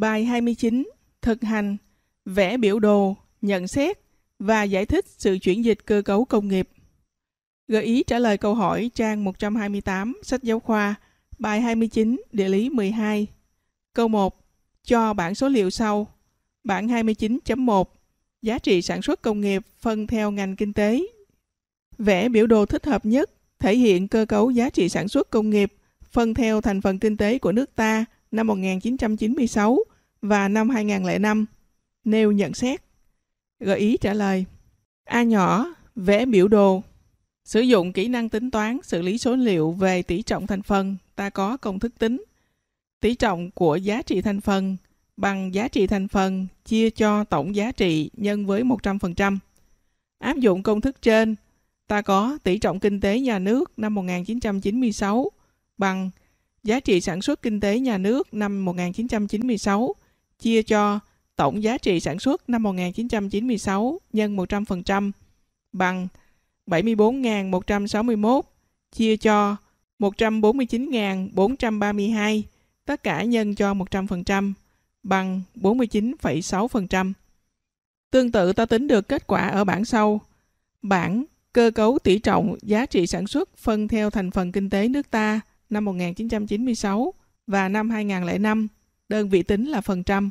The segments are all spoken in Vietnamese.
Bài 29, thực hành, vẽ biểu đồ, nhận xét và giải thích sự chuyển dịch cơ cấu công nghiệp. Gợi ý trả lời câu hỏi trang 128 sách giáo khoa, bài 29, địa lý 12. Câu 1. Cho bảng số liệu sau. Bảng 29.1. Giá trị sản xuất công nghiệp phân theo ngành kinh tế. Vẽ biểu đồ thích hợp nhất thể hiện cơ cấu giá trị sản xuất công nghiệp phân theo thành phần kinh tế của nước ta năm 1996 và năm 2005 nêu nhận xét. Gợi ý trả lời. A nhỏ, vẽ biểu đồ. Sử dụng kỹ năng tính toán xử lý số liệu về tỷ trọng thành phần, ta có công thức tính. Tỷ trọng của giá trị thành phần bằng giá trị thành phần chia cho tổng giá trị nhân với 100%. Áp dụng công thức trên, ta có tỷ trọng kinh tế nhà nước năm 1996 bằng giá trị sản xuất kinh tế nhà nước năm 1996 chia cho tổng giá trị sản xuất năm 1996 nhân 100% bằng 74.161 chia cho 149.432 tất cả nhân cho 100% bằng 49,6%. Tương tự ta tính được kết quả ở bảng sau. Bảng Cơ cấu tỷ trọng giá trị sản xuất phân theo thành phần kinh tế nước ta năm 1996 và năm 2005, đơn vị tính là phần trăm.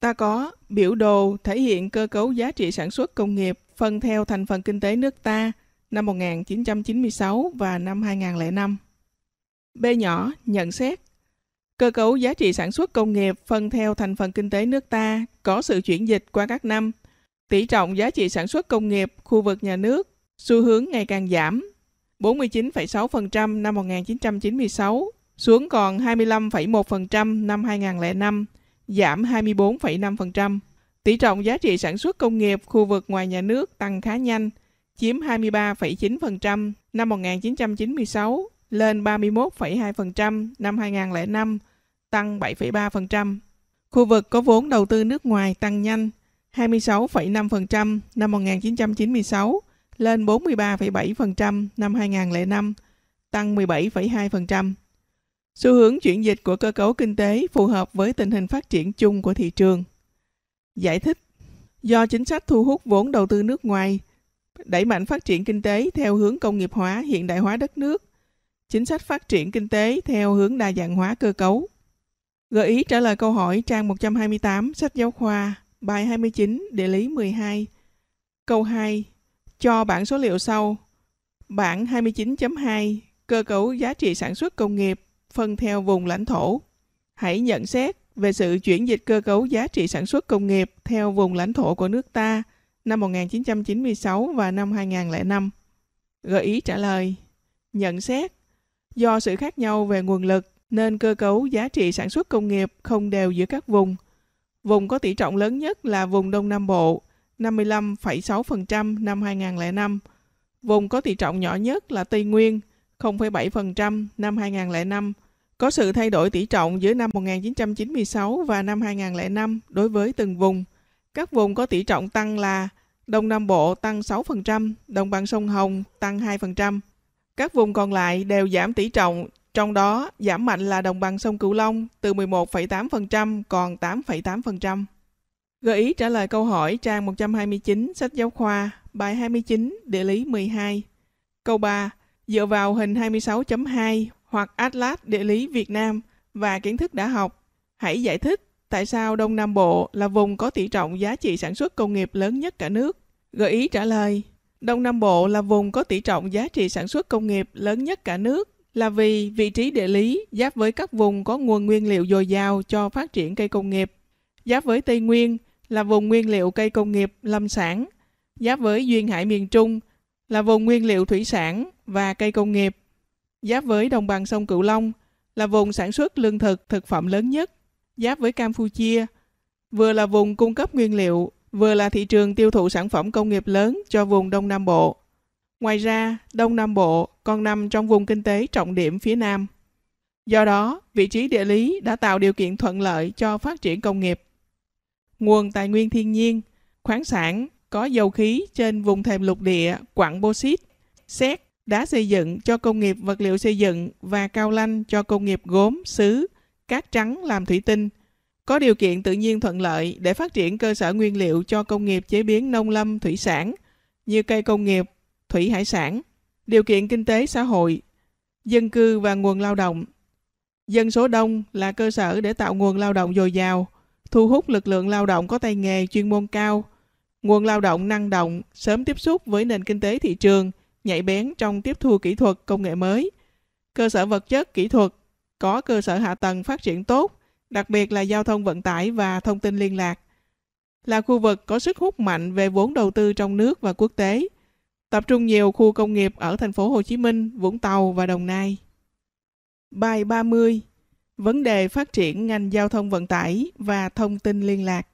Ta có biểu đồ thể hiện cơ cấu giá trị sản xuất công nghiệp phân theo thành phần kinh tế nước ta năm 1996 và năm 2005. B nhỏ nhận xét Cơ cấu giá trị sản xuất công nghiệp phân theo thành phần kinh tế nước ta có sự chuyển dịch qua các năm. Tỷ trọng giá trị sản xuất công nghiệp khu vực nhà nước xu hướng ngày càng giảm 49,6% năm 1996 xuống còn 25,1% năm 2005 giảm 24,5%. Tỷ trọng giá trị sản xuất công nghiệp khu vực ngoài nhà nước tăng khá nhanh, chiếm 23,9% năm 1996 lên 31,2% năm 2005, tăng 7,3%. Khu vực có vốn đầu tư nước ngoài tăng nhanh, 26,5% năm 1996 lên 43,7% năm 2005, tăng 17,2%. Xu hướng chuyển dịch của cơ cấu kinh tế phù hợp với tình hình phát triển chung của thị trường. Giải thích Do chính sách thu hút vốn đầu tư nước ngoài, đẩy mạnh phát triển kinh tế theo hướng công nghiệp hóa, hiện đại hóa đất nước, chính sách phát triển kinh tế theo hướng đa dạng hóa cơ cấu. Gợi ý trả lời câu hỏi trang 128 sách giáo khoa, bài 29, địa lý 12. Câu 2. Cho bảng số liệu sau. Bảng 29.2 Cơ cấu giá trị sản xuất công nghiệp phân theo vùng lãnh thổ. Hãy nhận xét về sự chuyển dịch cơ cấu giá trị sản xuất công nghiệp theo vùng lãnh thổ của nước ta năm 1996 và năm 2005. Gợi ý trả lời Nhận xét Do sự khác nhau về nguồn lực nên cơ cấu giá trị sản xuất công nghiệp không đều giữa các vùng. Vùng có tỷ trọng lớn nhất là vùng Đông Nam Bộ, 55,6% năm 2005. Vùng có tỷ trọng nhỏ nhất là Tây Nguyên, 0,7% năm 2005 có sự thay đổi tỷ trọng giữa năm 1996 và năm 2005 đối với từng vùng. Các vùng có tỷ trọng tăng là Đông Nam Bộ tăng 6%, Đồng bằng sông Hồng tăng 2%. Các vùng còn lại đều giảm tỷ trọng, trong đó giảm mạnh là Đồng bằng sông Cửu Long từ 11,8% còn 8,8%. Gợi ý trả lời câu hỏi trang 129 sách giáo khoa, bài 29, địa lý 12. Câu 3. Dựa vào hình 26.2 hoặc Atlas Địa lý Việt Nam và kiến thức đã học. Hãy giải thích tại sao Đông Nam Bộ là vùng có tỷ trọng giá trị sản xuất công nghiệp lớn nhất cả nước. Gợi ý trả lời Đông Nam Bộ là vùng có tỷ trọng giá trị sản xuất công nghiệp lớn nhất cả nước là vì vị trí địa lý giáp với các vùng có nguồn nguyên liệu dồi dào cho phát triển cây công nghiệp. Giáp với Tây Nguyên là vùng nguyên liệu cây công nghiệp lâm sản. Giáp với Duyên Hải miền Trung là vùng nguyên liệu thủy sản và cây công nghiệp giáp với đồng bằng sông Cửu Long, là vùng sản xuất lương thực, thực phẩm lớn nhất, giáp với Campuchia, vừa là vùng cung cấp nguyên liệu, vừa là thị trường tiêu thụ sản phẩm công nghiệp lớn cho vùng Đông Nam Bộ. Ngoài ra, Đông Nam Bộ còn nằm trong vùng kinh tế trọng điểm phía Nam. Do đó, vị trí địa lý đã tạo điều kiện thuận lợi cho phát triển công nghiệp. Nguồn tài nguyên thiên nhiên, khoáng sản, có dầu khí trên vùng thềm lục địa, quặng bô xít, xét, đá xây dựng cho công nghiệp vật liệu xây dựng và cao lanh cho công nghiệp gốm, sứ, cát trắng làm thủy tinh. Có điều kiện tự nhiên thuận lợi để phát triển cơ sở nguyên liệu cho công nghiệp chế biến nông lâm thủy sản như cây công nghiệp, thủy hải sản, điều kiện kinh tế xã hội, dân cư và nguồn lao động. Dân số đông là cơ sở để tạo nguồn lao động dồi dào, thu hút lực lượng lao động có tay nghề chuyên môn cao, nguồn lao động năng động, sớm tiếp xúc với nền kinh tế thị trường – nhạy bén trong tiếp thu kỹ thuật công nghệ mới. Cơ sở vật chất kỹ thuật có cơ sở hạ tầng phát triển tốt, đặc biệt là giao thông vận tải và thông tin liên lạc. Là khu vực có sức hút mạnh về vốn đầu tư trong nước và quốc tế, tập trung nhiều khu công nghiệp ở thành phố Hồ Chí Minh, Vũng Tàu và Đồng Nai. Bài 30: Vấn đề phát triển ngành giao thông vận tải và thông tin liên lạc.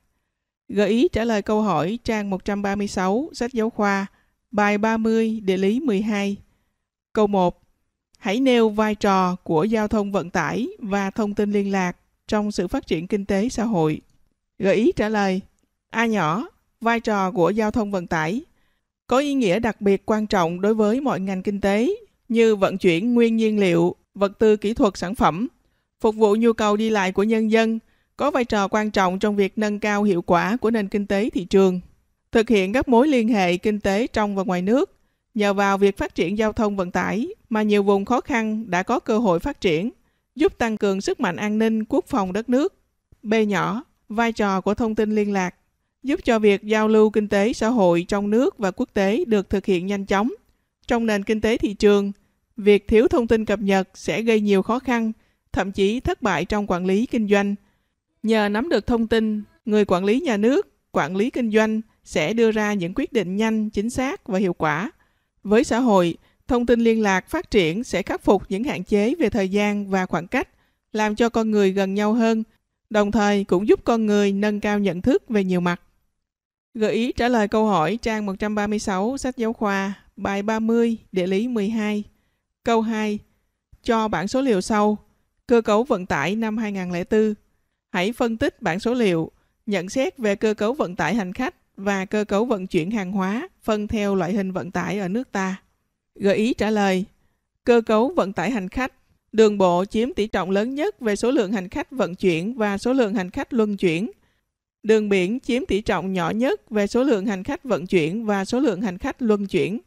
Gợi ý trả lời câu hỏi trang 136 sách giáo khoa Bài 30, địa lý 12. Câu 1. Hãy nêu vai trò của giao thông vận tải và thông tin liên lạc trong sự phát triển kinh tế xã hội. Gợi ý trả lời. A nhỏ, vai trò của giao thông vận tải có ý nghĩa đặc biệt quan trọng đối với mọi ngành kinh tế như vận chuyển nguyên nhiên liệu, vật tư kỹ thuật sản phẩm, phục vụ nhu cầu đi lại của nhân dân, có vai trò quan trọng trong việc nâng cao hiệu quả của nền kinh tế thị trường thực hiện các mối liên hệ kinh tế trong và ngoài nước. Nhờ vào việc phát triển giao thông vận tải mà nhiều vùng khó khăn đã có cơ hội phát triển, giúp tăng cường sức mạnh an ninh quốc phòng đất nước. B nhỏ, vai trò của thông tin liên lạc giúp cho việc giao lưu kinh tế xã hội trong nước và quốc tế được thực hiện nhanh chóng. Trong nền kinh tế thị trường, việc thiếu thông tin cập nhật sẽ gây nhiều khó khăn, thậm chí thất bại trong quản lý kinh doanh. Nhờ nắm được thông tin, người quản lý nhà nước, quản lý kinh doanh sẽ đưa ra những quyết định nhanh, chính xác và hiệu quả. Với xã hội, thông tin liên lạc phát triển sẽ khắc phục những hạn chế về thời gian và khoảng cách, làm cho con người gần nhau hơn, đồng thời cũng giúp con người nâng cao nhận thức về nhiều mặt. Gợi ý trả lời câu hỏi trang 136 sách giáo khoa, bài 30, địa lý 12. Câu 2. Cho bản số liệu sau. Cơ cấu vận tải năm 2004. Hãy phân tích bản số liệu, nhận xét về cơ cấu vận tải hành khách và cơ cấu vận chuyển hàng hóa phân theo loại hình vận tải ở nước ta. Gợi ý trả lời, cơ cấu vận tải hành khách, đường bộ chiếm tỷ trọng lớn nhất về số lượng hành khách vận chuyển và số lượng hành khách luân chuyển. Đường biển chiếm tỷ trọng nhỏ nhất về số lượng hành khách vận chuyển và số lượng hành khách luân chuyển.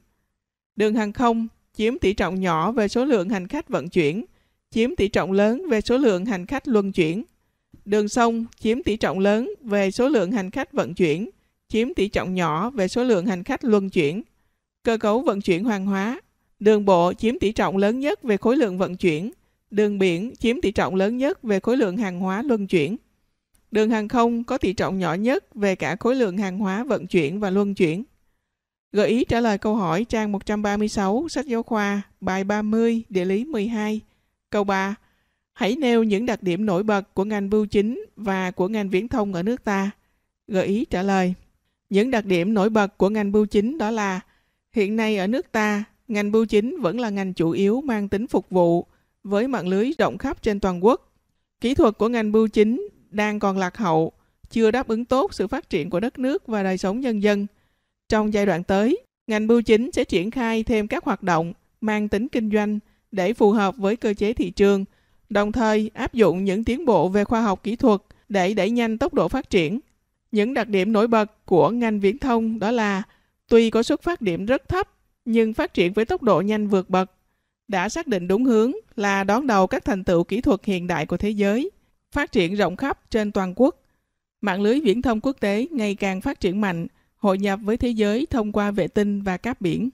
Đường hàng không chiếm tỷ trọng nhỏ về số lượng hành khách vận chuyển, chiếm tỷ trọng lớn về số lượng hành khách luân chuyển. Đường sông chiếm tỷ trọng lớn về số lượng hành khách vận chuyển, chiếm tỷ trọng nhỏ về số lượng hành khách luân chuyển. Cơ cấu vận chuyển hàng hóa, đường bộ chiếm tỷ trọng lớn nhất về khối lượng vận chuyển, đường biển chiếm tỷ trọng lớn nhất về khối lượng hàng hóa luân chuyển. Đường hàng không có tỷ trọng nhỏ nhất về cả khối lượng hàng hóa vận chuyển và luân chuyển. Gợi ý trả lời câu hỏi trang 136 sách giáo khoa, bài 30, địa lý 12. Câu 3. Hãy nêu những đặc điểm nổi bật của ngành bưu chính và của ngành viễn thông ở nước ta. Gợi ý trả lời. Những đặc điểm nổi bật của ngành bưu chính đó là hiện nay ở nước ta, ngành bưu chính vẫn là ngành chủ yếu mang tính phục vụ với mạng lưới rộng khắp trên toàn quốc. Kỹ thuật của ngành bưu chính đang còn lạc hậu, chưa đáp ứng tốt sự phát triển của đất nước và đời sống nhân dân. Trong giai đoạn tới, ngành bưu chính sẽ triển khai thêm các hoạt động mang tính kinh doanh để phù hợp với cơ chế thị trường, đồng thời áp dụng những tiến bộ về khoa học kỹ thuật để đẩy nhanh tốc độ phát triển những đặc điểm nổi bật của ngành viễn thông đó là tuy có xuất phát điểm rất thấp nhưng phát triển với tốc độ nhanh vượt bậc, đã xác định đúng hướng là đón đầu các thành tựu kỹ thuật hiện đại của thế giới, phát triển rộng khắp trên toàn quốc. Mạng lưới viễn thông quốc tế ngày càng phát triển mạnh, hội nhập với thế giới thông qua vệ tinh và cáp biển.